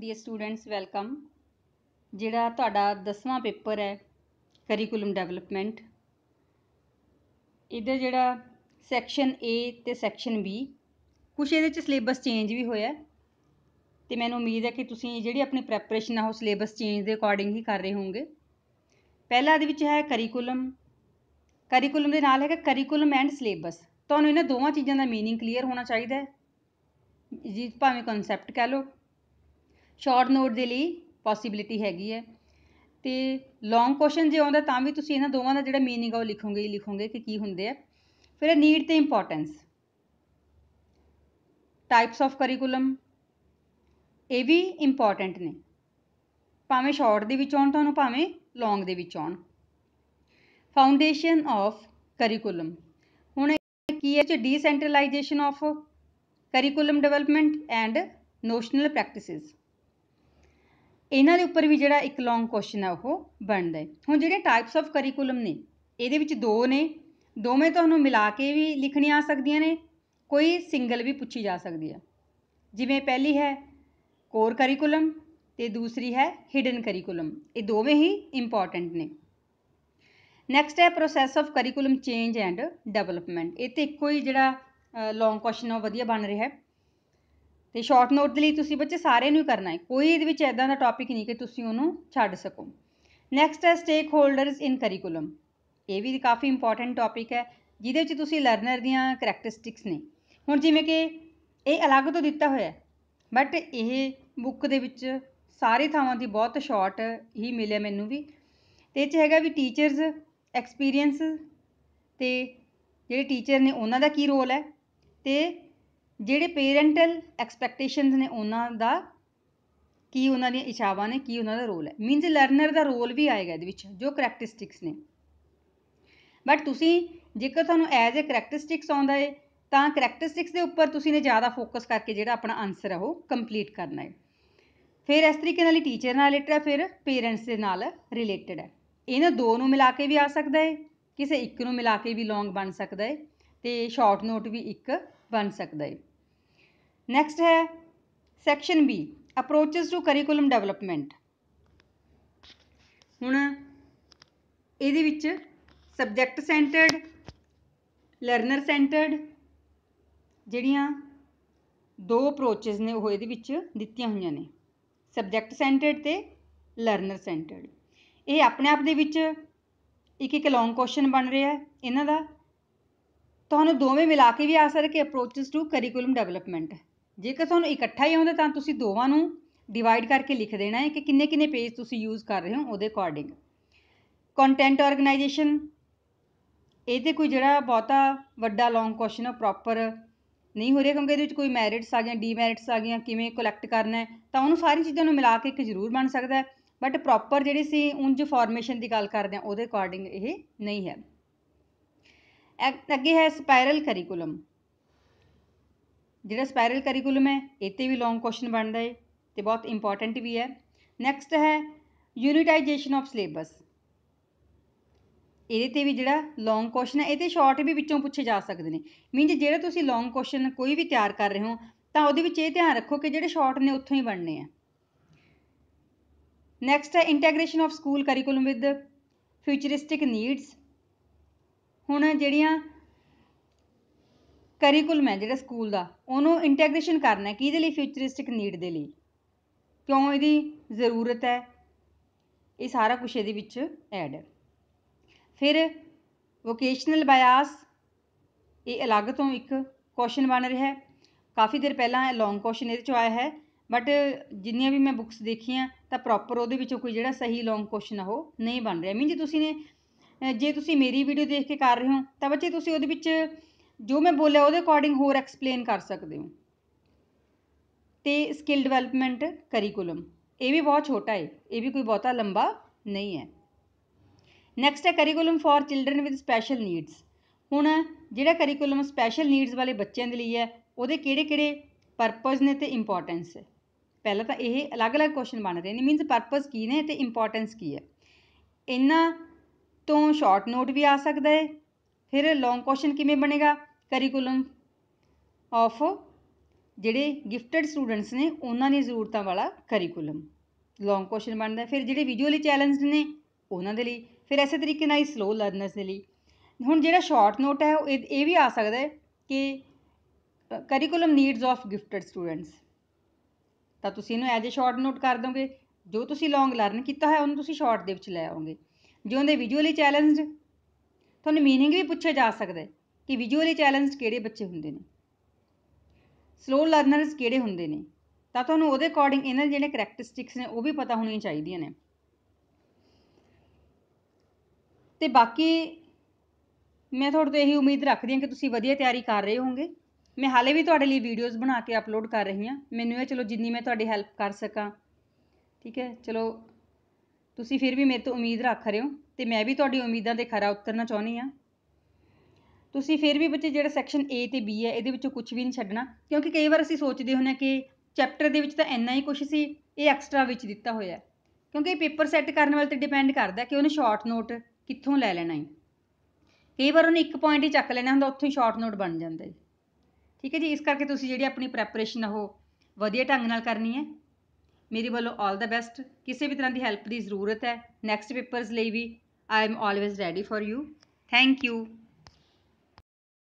dear students welcome ਜਿਹੜਾ ਤੁਹਾਡਾ 10ਵਾਂ ਪੇਪਰ ਹੈ ਕਰਿਕੂਲਮ ਡਿਵੈਲਪਮੈਂਟ ਇਹਦੇ ਜਿਹੜਾ ਸੈਕਸ਼ਨ A ਤੇ ਸੈਕਸ਼ਨ B ਕੁਝ ਇਹਦੇ ਚ ਸਿਲੇਬਸ ਚੇਂਜ ਵੀ ਹੋਇਆ ਤੇ ਮੈਨੂੰ ਉਮੀਦ ਹੈ ਕਿ ਤੁਸੀਂ ਜਿਹੜੀ ਆਪਣੀ ਪ੍ਰੈਪਰੇਸ਼ਨ ਆ ਉਹ ਸਿਲੇਬਸ ਚੇਂਜ ਦੇ ਅਕੋਰਡਿੰਗ ਹੀ ਕਰ ਰਹੇ ਹੋਵੋਗੇ ਪਹਿਲਾ ਇਹਦੇ ਵਿੱਚ ਹੈ ਕਰਿਕੂਲਮ ਕਰਿਕੂਲਮ ਦੇ ਨਾਲ ਹੈਗਾ ਕਰਿਕੂਲਮ ਐਂਡ ਸਿਲੇਬਸ ਤੁਹਾਨੂੰ ਇਹਨਾਂ ਦੋਵਾਂ ਚੀਜ਼ਾਂ ਦਾ ਮੀਨਿੰਗ ਕਲੀਅਰ ਹੋਣਾ ਚਾਹੀਦਾ ਹੈ ਜੀ ਭਾਵੇਂ ਕਨਸੈਪਟ ਕਹਿ ਲਓ ਸ਼ੋਰਟ ਨੋਟ ਦੇ ਲਈ ਪੋਸੀਬਿਲਿਟੀ ਹੈਗੀ ਹੈ ਅਤੇ ਲੋਂਗ ਕੁਐਸਚਨ ਜੇ ਆਉਂਦਾ ਤਾਂ ਵੀ ਤੁਸੀਂ ਇਹਨਾਂ ਦੋਵਾਂ ਦਾ ਜਿਹੜਾ ਮੀਨਿੰਗ ਆ ਉਹ ਲਿਖੋਗੇ ਹੀ ਲਿਖੋਗੇ ਕਿ ਕੀ ਹੁੰਦੇ ਆ ਫਿਰ ਨੀਡ ਅਤੇ ਇੰਪੋਰਟੈਂਸ ਟਾਈਪਸ ਆਫ ਕਰਿਕੂਲਮ ਇਹ ਵੀ ਇੰਪੋਰਟੈਂਟ ਨੇ ਭਾਵੇਂ ਸ਼ਾਰਟ ਦੇ ਵਿੱਚ ਆਉਣ ਤੁਹਾਨੂੰ ਭਾਵੇਂ ਲੌਂਗ ਦੇ ਵਿੱਚ ਆਉਣ ਫਾਊਂਡੇਸ਼ਨ ਆਫ ਕਰਿਕੂਲਮ ਹੁਣ ਕੀ ਹੈ ਚ decentralisation of curriculum development and notional practices ਇਹਨਾਂ ਦੇ ਉੱਪਰ ਵੀ ਜਿਹੜਾ ਇੱਕ ਲੌਂਗ ਕੁਐਸਚਨ ਆ ਉਹ ਬਣਦਾ ਹੈ ਹੁਣ ਜਿਹੜੇ ਟਾਈਪਸ ਆਫ ਕਰਿਕੂਲਮ ਨੇ ਇਹਦੇ ਵਿੱਚ ਦੋ ਨੇ ਦੋਵੇਂ ਤੁਹਾਨੂੰ ਮਿਲਾ ਕੇ ਵੀ ਲਿਖਣੀ ਆ ਸਕਦੀਆਂ ਨੇ ਕੋਈ ਸਿੰਗਲ ਵੀ ਪੁੱਛੀ ਜਾ ਸਕਦੀ ਹੈ ਜਿਵੇਂ ਪਹਿਲੀ ਹੈ ਕੋਰ ਕਰਿਕੂਲਮ ਤੇ ਦੂਸਰੀ ਹੈ ਹਿਡਨ ਕਰਿਕੂਲਮ ਇਹ ਦੋਵੇਂ ਹੀ ਇੰਪੋਰਟੈਂਟ ਨੇ ਨੈਕਸਟ ਹੈ process of curriculum change and development ਇਹ ਤੇ ਇੱਕੋ ਹੀ ਜਿਹੜਾ ਲੌਂਗ ਕੁਐਸਚਨ ਉਹ ਵਧੀਆ ਬਣ ਰਿਹਾ ਹੈ ਤੇ ਸ਼ਾਰਟ ਨੋਟ ਦੇ ਲਈ ਤੁਸੀਂ ਬੱਚੇ ਸਾਰਿਆਂ ਨੂੰ ਕਰਨਾ ਹੈ ਕੋਈ ਇਹਦੇ ਵਿੱਚ ਐਦਾਂ ਦਾ ਟੌਪਿਕ ਨਹੀਂ ਕਿ ਤੁਸੀਂ ਉਹਨੂੰ ਛੱਡ ਸਕੋ ਨੈਕਸਟ ਹੈ ਸਟੇਕ ਹੋਲਡਰਸ ਇਨ ਕਰਿਕੂਲਮ ਇਹ ਵੀ ਕਾਫੀ ਇੰਪੋਰਟੈਂਟ ਟੌਪਿਕ ਹੈ ਜਿਹਦੇ ਵਿੱਚ ਤੁਸੀਂ ਲਰਨਰ ਦੀਆਂ ਕੈਰੈਕਟਰਿਸਟਿਕਸ ਨੇ ਹੁਣ ਜਿਵੇਂ ਕਿ ਇਹ ਅਲੱਗ ਤੋਂ ਦਿੱਤਾ ਹੋਇਆ ਬਟ ਇਹ ਬੁੱਕ ਦੇ ਵਿੱਚ ਸਾਰੇ ਥਾਵਾਂ ਦੀ ਬਹੁਤ ਸ਼ਾਰਟ ਹੀ ਮਿਲਿਆ ਮੈਨੂੰ ਵੀ ਤੇ ਇਹ ਚ ਹੈਗਾ ਵੀ ਟੀਚਰਸ ਐਕਸਪੀਰੀਅੰਸ ਤੇ ਜਿਹੜੇ ਟੀਚਰ ਨੇ ਉਹਨਾਂ ਦਾ ਕੀ ਰੋਲ ਹੈ ਤੇ ਜਿਹੜੇ ਪੇਰੈਂਟਲ ਐਕਸਪੈਕਟੇਸ਼ਨਸ ਨੇ ਉਹਨਾਂ ਦਾ ਕੀ ਉਹਨਾਂ ਦੀਆਂ ਇਛਾਵਾਂ ਨੇ ਕੀ ਉਹਨਾਂ ਦਾ ਰੋਲ ਹੈ ਮੀਨਸ ਲਰਨਰ ਦਾ ਰੋਲ ਵੀ ਆਏਗਾ ਇਹਦੇ ਵਿੱਚ ਜੋ ਕੈਰੈਕਟਿਸਟਿਕਸ ਨੇ ਬਟ ਤੁਸੀਂ ਜੇਕਰ ਤੁਹਾਨੂੰ ਐਜ਼ ਅ ਕੈਰੈਕਟਿਸਟਿਕਸ ਆਉਂਦਾ ਹੈ ਤਾਂ ਕੈਰੈਕਟਿਸਟਿਕਸ ਦੇ ਉੱਪਰ ਤੁਸੀਂ ਨੇ ਜ਼ਿਆਦਾ ਫੋਕਸ ਕਰਕੇ ਜਿਹੜਾ ਆਪਣਾ ਆਨਸਰ ਹੈ ਉਹ ਕੰਪਲੀਟ ਕਰਨਾ ਹੈ ਫਿਰ ਇਸ ਤਰੀਕੇ ਨਾਲ ਹੀ ਟੀਚਰ ਨਾਲ ਰਿਲੇਟਡ ਹੈ ਫਿਰ ਪੇਰੈਂਟਸ ਦੇ ਨਾਲ ਰਿਲੇਟਡ ਹੈ ਇਹਨਾਂ ਦੋ ਨੂੰ ਮਿਲਾ ਕੇ ਵੀ ਆ ਸਕਦਾ ਹੈ ਕਿਸੇ ਇੱਕ ਨੂੰ ਮਿਲਾ ਕੇ ਵੀ ਲੌਂਗ ਬਣ ਸਕਦਾ ਹੈ ਤੇ ਸ਼ਾਰਟ ਨੋਟ ਵੀ ਇੱਕ ਬਣ ਸਕਦਾ ਹੈ ਨੈਕਸਟ ਹੈ section B approaches to curriculum development ਹੁਣ ਇਹਦੇ ਵਿੱਚ ਸਬਜੈਕਟ ਸੈਂਟਰਡ ਲਰਨਰ ਸੈਂਟਰਡ ਜਿਹੜੀਆਂ ਦੋ ਅਪਰੋਚਸ ਨੇ ਉਹ ਇਹਦੇ ਵਿੱਚ ਦਿੱਤੀਆਂ ਹੋਈਆਂ ਨੇ ਸਬਜੈਕਟ ਸੈਂਟਰਡ ਤੇ ਲਰਨਰ ਸੈਂਟਰਡ ਇਹ ਆਪਣੇ ਆਪ ਦੇ ਵਿੱਚ ਇੱਕ ਇੱਕ ਲੌਂਗ ਕੁਐਸਚਨ ਬਣ ਰਿਹਾ ਹੈ ਇਹਨਾਂ ਦਾ ਤੁਹਾਨੂੰ ਦੋਵੇਂ ਮਿਲਾ ਕੇ ਵੀ ਆ ਸਕਦੇ ਕਿ ਅਪਰੋਚਸ ਟੂ ਕਰਿਕੂਲਮ ਡਿਵੈਲਪਮੈਂਟ ਜੇਕਰ ਤੁਹਾਨੂੰ ਇਕੱਠਾ ਹੀ ਆਉਂਦਾ ਤਾਂ ਤੁਸੀਂ ਦੋਵਾਂ ਨੂੰ ਡਿਵਾਈਡ ਕਰਕੇ ਲਿਖ ਦੇਣਾ ਹੈ ਕਿ ਕਿੰਨੇ ਕਿੰਨੇ ਪੇਜ ਤੁਸੀਂ ਯੂਜ਼ ਕਰ ਰਹੇ ਹੋ ਉਹਦੇ ਅਕੋਰਡਿੰਗ ਕੰਟੈਂਟ ਆਰਗੇਨਾਈਜੇਸ਼ਨ ਇਹ ਤੇ ਕੋਈ ਜਿਹੜਾ ਬਹੁਤਾ ਵੱਡਾ ਲੌਂਗ ਕੁਐਸਚਨ ਆ ਪ੍ਰੋਪਰ ਨਹੀਂ ਹੋ ਰਿਹਾ ਕਿਉਂਕਿ ਇਹਦੇ ਵਿੱਚ ਕੋਈ ਮੈਰਿਟਸ ਆ ਗਿਆ ਡੀਮੈਰਿਟਸ ਆ ਗਿਆ ਕਿਵੇਂ ਕਲੈਕਟ ਕਰਨਾ ਤਾਂ ਉਹਨੂੰ ਸਾਰੀ ਚੀਜ਼ਾਂ ਨੂੰ ਮਿਲਾ ਕੇ ਇੱਕ ਜ਼ਰੂਰ ਬਣ ਸਕਦਾ ਬਟ ਪ੍ਰੋਪਰ ਜਿਹੜੀ ਸੀ ਉਂਝ ਫਾਰਮੇਸ਼ਨ ਦੀ ਗੱਲ ਕਰਦੇ ਆ ਉਹਦੇ ਅਕੋਰਡਿੰਗ ਇਹ ਨਹੀਂ ਹੈ ਅੱਗੇ ਹੈ ਸਪਾਇਰਲ ਕਰਿਕੂਲਮ ਜਿਹੜਾ ਸਪਾਇਰਲ ਕਰਿਕੂਲਮ ਹੈ ਇਹ ਵੀ ਲੌਂਗ ਕੁਐਸਚਨ ਬਣਦਾ ਹੈ ਤੇ ਬਹੁਤ ਇੰਪੋਰਟੈਂਟ ਵੀ ਹੈ ਨੈਕਸਟ ਹੈ ਯੂਨਿਟਾਈਜੇਸ਼ਨ ਆਫ ਸਿਲੇਬਸ ਇਹਦੇ ਤੇ ਵੀ ਜਿਹੜਾ ਲੌਂਗ ਕੁਐਸਚਨ ਹੈ ਇਹਦੇ ਸ਼ਾਰਟ ਵੀ ਵਿੱਚੋਂ ਪੁੱਛੇ ਜਾ ਸਕਦੇ ਨੇ ਮੀਨਸ ਜਿਹੜਾ ਤੁਸੀਂ ਲੌਂਗ ਕੁਐਸਚਨ ਕੋਈ ਵੀ ਤਿਆਰ ਕਰ ਰਹੇ ਹੋ ਤਾਂ ਉਹਦੇ ਵਿੱਚ ਇਹ ਧਿਆਨ ਰੱਖੋ ਕਿ ਜਿਹੜੇ ਸ਼ਾਰਟ ਨੇ ਉੱਥੋਂ ਹੀ ਬਣਨੇ ਆ ਨੈਕਸਟ ਹੈ integration of school curriculum with futuristic needs ਹੁਣ ਜਿਹੜੀਆਂ ਕਰੀਕੁਲਮ ਹੈ ਜਿਹੜਾ ਸਕੂਲ ਦਾ ਉਹਨੂੰ ਇੰਟੈਗ੍ਰੇਸ਼ਨ ਕਰਨਾ ਕਿਹਦੇ ਲਈ ਫਿਊਚਰਿਸਟਿਕ ਨੀਡ ਦੇ ਲਈ ਕਿਉਂ ਇਹਦੀ ਜ਼ਰੂਰਤ ਹੈ ਇਹ ਸਾਰਾ ਕੁਝ ਇਹਦੇ ਵਿੱਚ ਐਡ ਹੈ ਫਿਰ ਵੋਕੇਸ਼ਨਲ ਬਾਇਆਸ ਇਹ ਅਲੱਗ ਤੋਂ ਇੱਕ ਕੁਐਸਚਨ ਬਣ ਰਿਹਾ ਹੈ ਕਾਫੀ ਦਿਨ ਪਹਿਲਾਂ ਇਹ ਲੌਂਗ ਕੁਐਸਚਨ ਇਹਦੇ ਚ ਆਇਆ ਹੈ ਬਟ ਜਿੰਨੀਆਂ ਵੀ ਮੈਂ ਬੁੱਕਸ ਦੇਖੀਆਂ ਤਾਂ ਪ੍ਰੋਪਰ ਉਹਦੇ ਵਿੱਚੋਂ ਕੋਈ ਜਿਹੜਾ ਸਹੀ ਲੌਂਗ ਕੁਐਸਚਨ ਆ ਉਹ ਨਹੀਂ ਬਣ ਰਿਹਾ ਮੀਨਜ ਤੁਸੀਂ ਨੇ ਜੇ ਤੁਸੀਂ ਮੇਰੀ ਵੀਡੀਓ ਦੇਖ ਕੇ ਕਰ ਰਹੇ ਹੋ ਤਾਂ ਬੱਚੇ ਤੁਸੀਂ ਉਹਦੇ ਵਿੱਚ ਜੋ ਮੈਂ ਬੋਲਿਆ ਉਹਦੇ ਅਕੋਰਡਿੰਗ ਹੋਰ ਐਕਸਪਲੇਨ ਕਰ ਸਕਦੇ ਹੋ ਤੇ ਸਕਿੱਲ ਡਿਵੈਲਪਮੈਂਟ ਕਰਿਕੂਲਮ ਇਹ ਵੀ ਬਹੁਤ ਛੋਟਾ ਹੈ ਇਹ ਵੀ ਕੋਈ ਬਹੁਤਾ ਲੰਬਾ ਨਹੀਂ ਹੈ ਨੈਕਸਟ ਹੈ curriculum for children with special needs ਹੁਣ ਜਿਹੜਾ ਕਰਿਕੂਲਮ ਸਪੈਸ਼ਲ ਨੀਡਸ ਵਾਲੇ ਬੱਚਿਆਂ ਦੇ ਲਈ ਹੈ ਉਹਦੇ ਕਿਹੜੇ-ਕਿਹੜੇ ਪਰਪਸ ਨੇ ਤੇ ਇੰਪੋਰਟੈਂਸ ਹੈ ਪਹਿਲਾਂ ਤਾਂ ਇਹ ਅਲੱਗ-ਅਲੱਗ ਕੁਐਸਚਨ ਬਣ ਰਹੇ ਨੇ ਮੀਨਸ ਪਰਪਸ ਕੀ ਨੇ ਤੇ ਇੰਪੋਰਟੈਂਸ ਕੀ ਹੈ ਇਹਨਾਂ ਤੋਂ ਸ਼ਾਰਟ ਨੋਟ ਵੀ ਆ ਸਕਦਾ ਹੈ ਫਿਰ ਲੌਂਗ ਕੁਐਸਚਨ ਕਿਵੇਂ ਬਣੇਗਾ ਕਰੀਕੁਲਮ ਆਫ ਜਿਹੜੇ ਗਿਫਟਡ ਸਟੂਡੈਂਟਸ ਨੇ ਉਹਨਾਂ ਦੀ ਜ਼ਰੂਰਤਾਂ ਵਾਲਾ ਕਰੀਕੁਲਮ ਲੌਂਗ ਕੁਐਸਚਨ ਬਣਦਾ ਫਿਰ ਜਿਹੜੇ ਵਿਜੂਅਲੀ ਚੈਲੰਜਡ ਨੇ ਉਹਨਾਂ ਦੇ ਲਈ ਫਿਰ ਐਸੇ ਤਰੀਕੇ ਨਾਲ ਹੀ ਸਲੋ ਲਰਨਰਸ ਦੇ ਲਈ ਹੁਣ ਜਿਹੜਾ ਸ਼ਾਰਟ ਨੋਟ ਹੈ ਉਹ ਇਹ ਵੀ ਆ ਸਕਦਾ ਹੈ ਕਿ curriculum needs of gifted students ਤਾਂ ਤੁਸੀਂ ਇਹਨੂੰ ਐਜ਼ ਅ ਸ਼ਾਰਟ ਨੋਟ ਕਰ ਦੋਗੇ ਜੋ ਤੁਸੀਂ ਲੌਂਗ ਲਰਨ ਕੀਤਾ ਹੈ ਉਹਨੂੰ ਤੁਸੀਂ ਸ਼ਾਰਟ ਦੇ ਵਿੱਚ ਲੈ ਆਓਗੇ ਜਿਉਂਦੇ ਵਿਜੂਅਲੀ ਚੈਲੰਜਡ ਤੁਹਾਨੂੰ ਮੀਨਿੰਗ ਵੀ ਪੁੱਛਿਆ ਜਾ ਸਕਦਾ ਹੈ ਕਿ ਵਿਜ਼ੂਅਲੀ ਚੈਲੰਜਡ ਕਿਹੜੇ ਬੱਚੇ ਹੁੰਦੇ ਨੇ ਸਲੋ ਲਰਨਰਸ ਕਿਹੜੇ ਹੁੰਦੇ ਨੇ ਤਾਂ ਤੁਹਾਨੂੰ ਉਹਦੇ ਅਕੋਰਡਿੰਗ ਇਹਨਾਂ ਦੇ ਜਿਹੜੇ ਕੈਰੈਕਟਰਿਸਟਿਕਸ ਨੇ ਉਹ ਵੀ ਪਤਾ ਹੋਣੀਆਂ ਚਾਹੀਦੀਆਂ ਨੇ ਤੇ ਬਾਕੀ ਮੈਂ ਤੁਹਾਡੇ ਤੋਂ ਇਹੀ ਉਮੀਦ ਰੱਖਦੀ ਹਾਂ ਕਿ ਤੁਸੀਂ ਵਧੀਆ ਤਿਆਰੀ ਕਰ ਰਹੇ ਹੋਵੋਗੇ ਮੈਂ ਹਾਲੇ ਵੀ ਤੁਹਾਡੇ ਲਈ ਵੀਡੀਓਜ਼ ਬਣਾ ਕੇ ਅਪਲੋਡ ਕਰ ਰਹੀ ਹਾਂ ਮੈਨੂੰ ਇਹ ਚਲੋ ਜਿੰਨੀ ਮੈਂ ਤੁਹਾਡੀ ਹੈਲਪ ਕਰ ਸਕਾਂ ਠੀਕ ਹੈ ਚਲੋ ਤੁਸੀਂ ਫਿਰ ਵੀ ਮੇਰੇ ਤੋਂ ਉਮੀਦ ਰੱਖ ਰਹੇ ਹੋ ਤੇ ਮੈਂ ਵੀ ਤੁਹਾਡੀ ਉਮੀਦਾਂ ਤੇ ਖਰਾ ਉਤਰਨਾ ਚਾਹੁੰਦੀ ਹਾਂ ਤੁਸੀਂ ਫਿਰ ਵੀ ਬੱਚੇ ਜਿਹੜਾ ਸੈਕਸ਼ਨ ਏ ਅਤੇ ਬੀ ਹੈ ਇਹਦੇ ਵਿੱਚੋਂ ਕੁਛ ਵੀ ਨਹੀਂ ਛੱਡਣਾ ਕਿਉਂਕਿ ਕਈ ਵਾਰ ਅਸੀਂ ਸੋਚਦੇ ਹੁੰਦੇ ਕਿ ਚੈਪਟਰ ਦੇ ਵਿੱਚ ਤਾਂ ਇੰਨਾ ਹੀ ਕੁਛ ਸੀ ਇਹ ਐਕਸਟਰਾ ਵਿੱਚ ਦਿੱਤਾ ਹੋਇਆ ਕਿਉਂਕਿ ਇਹ ਪੇਪਰ ਸੈੱਟ ਕਰਨ ਵਾਲੇ 'ਤੇ ਡਿਪੈਂਡ ਕਰਦਾ ਕਿ ਉਹਨੇ ਸ਼ਾਰਟ ਨੋਟ ਕਿੱਥੋਂ ਲੈ ਲੈਣਾ ਹੈ ਕਈ ਵਾਰ ਉਹਨੇ ਇੱਕ ਪੁਆਇੰਟ ਹੀ ਚੱਕ ਲੈਣਾ ਹੁੰਦਾ ਉੱਥੋਂ ਹੀ ਸ਼ਾਰਟ ਨੋਟ ਬਣ ਜਾਂਦਾ ਹੈ ਠੀਕ ਹੈ ਜੀ ਇਸ ਕਰਕੇ ਤੁਸੀਂ ਜਿਹੜੀ ਆਪਣੀ ਪ੍ਰੈਪਰੇਸ਼ਨ ਉਹ ਵਧੀਆ ਢੰਗ ਨਾਲ ਕਰਨੀ ਹੈ ਮੇਰੇ ਵੱਲੋਂ ਆਲ ਦਾ ਬੈਸਟ ਕਿਸੇ ਵੀ ਤਰ੍ਹਾਂ ਦੀ ਹੈਲਪ ਦੀ ਜ਼ਰੂਰਤ ਹੈ ਨੈਕਸਟ ਪੇਪਰਸ ਲਈ ਵੀ I am always ready for you thank you